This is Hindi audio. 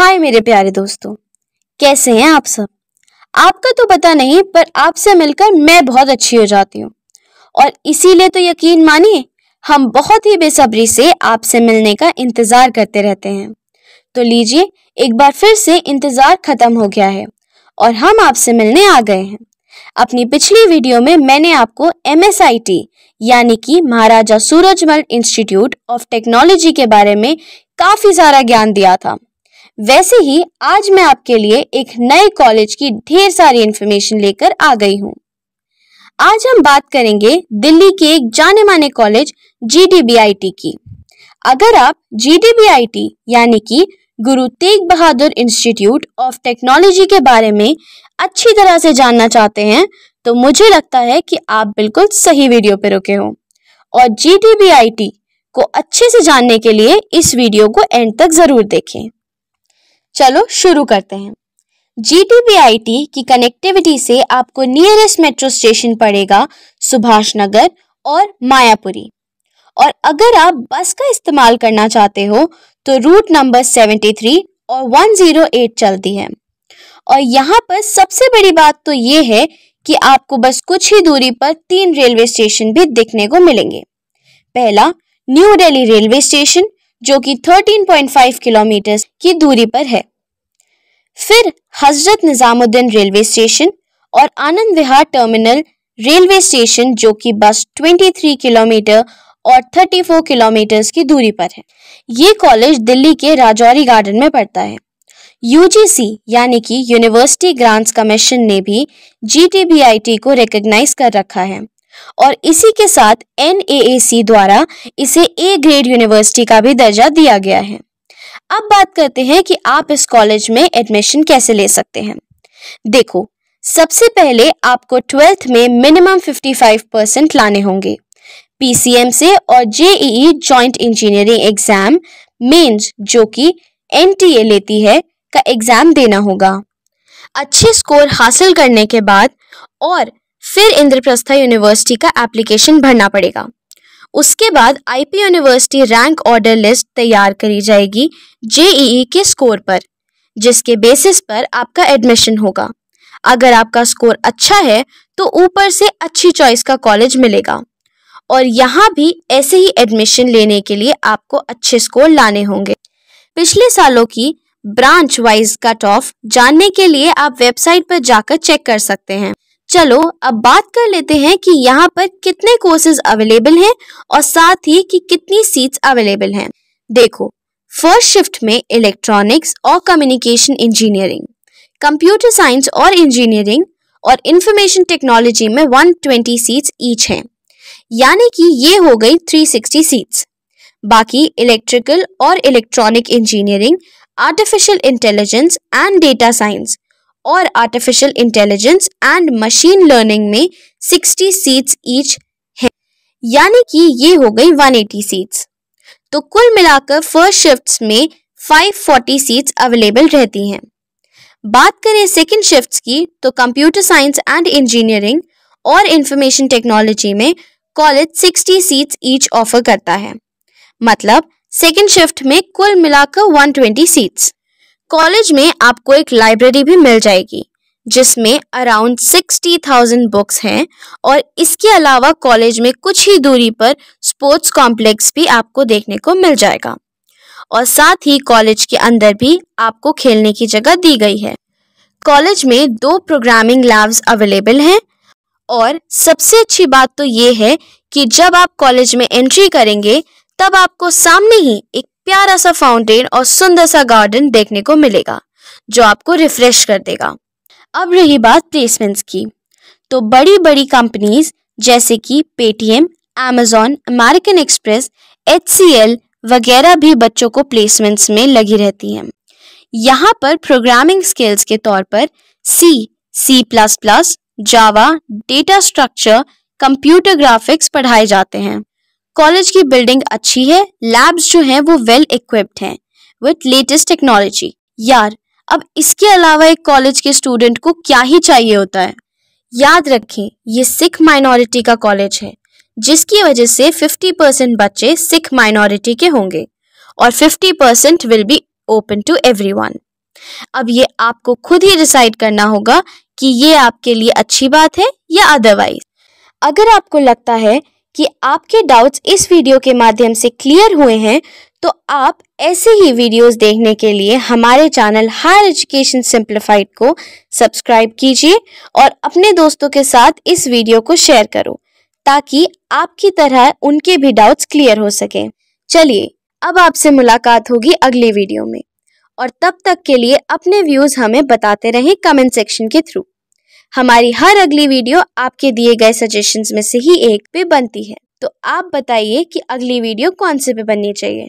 हाय मेरे प्यारे दोस्तों कैसे हैं आप सब आपका तो पता नहीं पर आपसे मिलकर मैं बहुत अच्छी हो जाती हूँ और इसीलिए तो यकीन मानिए हम बहुत ही बेसब्री से आपसे मिलने का इंतज़ार करते रहते हैं तो लीजिए एक बार फिर से इंतज़ार ख़त्म हो गया है और हम आपसे मिलने आ गए हैं अपनी पिछली वीडियो में मैंने आपको एम यानी कि Maharaja Surajmal Institute of Technology के बारे में काफ़ी सारा ज्ञान दिया था वैसे ही आज मैं आपके लिए एक नए कॉलेज की ढेर सारी इन्फॉर्मेशन लेकर आ गई हूँ आज हम बात करेंगे दिल्ली के एक जाने माने कॉलेज जी की अगर आप जी यानी कि Guru Tegh Bahadur Institute of Technology के बारे में अच्छी तरह से जानना चाहते हैं तो मुझे लगता है कि आप बिल्कुल सही वीडियो पर रुके हो और जी को अच्छे से जानने के लिए इस वीडियो को एंड तक ज़रूर देखें चलो शुरू करते हैं जी टी की कनेक्टिविटी से आपको नियरेस्ट मेट्रो स्टेशन पड़ेगा सुभाष नगर और मायापुरी और अगर आप बस का इस्तेमाल करना चाहते हो तो रूट नंबर 73 और 108 चलती है और यहाँ पर सबसे बड़ी बात तो ये है कि आपको बस कुछ ही दूरी पर तीन रेलवे स्टेशन भी देखने को मिलेंगे पहला न्यू दिल्ली रेलवे स्टेशन जो कि 13.5 किलोमीटर की दूरी पर है फिर हजरत निज़ामुद्दीन रेलवे स्टेशन और Anand Vihar terminal railway station जो कि बस 23 किलोमीटर और 34 किलोमीटर की दूरी पर है ये कॉलेज दिल्ली के राजौरी गार्डन में पड़ता है यूजीसी यानी कि यूनिवर्सिटी ग्रांट्स कमीशन ने भी जी को रिकग्नाइज कर रखा है और इसी के साथ एन द्वारा इसे ए ग्रेड यूनिवर्सिटी का भी दर्जा दिया गया है अब बात करते हैं कि आप इस कॉलेज में एडमिशन कैसे ले सकते हैं देखो सबसे पहले आपको ट्वेल्थ में मिनिमम 55 परसेंट लाने होंगे पीसीएम से और JEE joint engineering exam mains जो कि एनटीए लेती है का एग्जाम देना होगा अच्छे स्कोर हासिल करने के बाद और फिर इंद्रप्रस्था यूनिवर्सिटी का एप्लीकेशन भरना पड़ेगा उसके बाद IP university rank order list तैयार करी जाएगी जेईई e e के स्कोर पर जिसके बेसिस पर आपका एडमिशन होगा अगर आपका स्कोर अच्छा है तो ऊपर से अच्छी चॉइस का कॉलेज मिलेगा और यहाँ भी ऐसे ही एडमिशन लेने के लिए आपको अच्छे स्कोर लाने होंगे पिछले सालों की ब्रांच वाइज कट ऑफ जानने के लिए आप वेबसाइट पर जाकर चेक कर सकते हैं चलो अब बात कर लेते हैं कि यहाँ पर कितने कोर्सेज अवेलेबल हैं और साथ ही कि कितनी सीट्स अवेलेबल हैं देखो फर्स्ट शिफ्ट में इलेक्ट्रॉनिक्स और कम्युनिकेशन इंजीनियरिंग कंप्यूटर साइंस और इंजीनियरिंग और इंफॉर्मेशन टेक्नोलॉजी में 120 सीट्स ईच हैं यानी कि ये हो गई 360 सीट्स बाकी इलेक्ट्रिकल और electronic engineering artificial intelligence and data science और artificial intelligence and machine learning में 60 सीट्स ईच हैं यानी कि ये हो गई 180 सीट्स तो कुल मिलाकर फर्स्ट शिफ्ट में 540 सीट्स अवेलेबल रहती हैं बात करें सेकेंड शिफ्ट की तो कंप्यूटर साइंस एंड इंजीनियरिंग और इंफॉर्मेशन टेक्नोलॉजी में कॉलेज 60 सीट्स ईच ऑफर करता है मतलब सेकेंड शिफ्ट में कुल मिलाकर 120 सीट्स कॉलेज में आपको एक लाइब्रेरी भी मिल जाएगी जिसमें अराउंड सिक्सटी थाउजेंड बुक्स हैं और इसके अलावा कॉलेज में कुछ ही दूरी पर स्पोर्ट्स कॉम्प्लेक्स भी आपको देखने को मिल जाएगा और साथ ही कॉलेज के अंदर भी आपको खेलने की जगह दी गई है कॉलेज में दो प्रोग्रामिंग लैब्स अवेलेबल हैं और सबसे अच्छी बात तो ये है कि जब आप कॉलेज में एंट्री करेंगे तब आपको सामने ही एक प्यारा सा फाउंटेन और सुंदर सा गार्डन देखने को मिलेगा जो आपको रिफ्रेश कर देगा अब रही बात प्लेसमेंट्स की तो बड़ी बड़ी कंपनीज जैसे कि Paytm Amazon American Express H वगैरह भी बच्चों को प्लेसमेंट्स में लगी रहती हैं यहाँ पर प्रोग्रामिंग स्किल्स के तौर पर C C plus plus Java data structure computer graphics पढ़ाए जाते हैं कॉलेज की बिल्डिंग अच्छी है लैब्स जो हैं वो वेल इक्विप्ड हैं विथ लेटेस्ट टेक्नोलॉजी यार अब इसके अलावा एक कॉलेज के स्टूडेंट को क्या ही चाहिए होता है याद रखें ये सिख माइनॉरिटी का कॉलेज है जिसकी वजह से 50 परसेंट बच्चे सिख माइनॉरिटी के होंगे और 50 percent will be open to every अब ये आपको खुद ही डिसाइड करना होगा कि ये आपके लिए अच्छी बात है या अदरवाइज अगर आपको लगता है कि आपके डाउट्स इस वीडियो के माध्यम से क्लियर हुए हैं तो आप ऐसे ही वीडियोस देखने के लिए हमारे चैनल हायर एजुकेशन सिंप्लीफाइड को सब्सक्राइब कीजिए और अपने दोस्तों के साथ इस वीडियो को शेयर करो ताकि आपकी तरह उनके भी डाउट्स क्लियर हो सकें चलिए अब आपसे मुलाकात होगी अगले वीडियो में और तब तक के लिए अपने व्यूज़ हमें बताते रहें कमेंट सेक्शन के थ्रू हमारी हर अगली वीडियो आपके दिए गए सजेशंस में से ही एक पे बनती है तो आप बताइए कि अगली वीडियो कौन से पे बननी चाहिए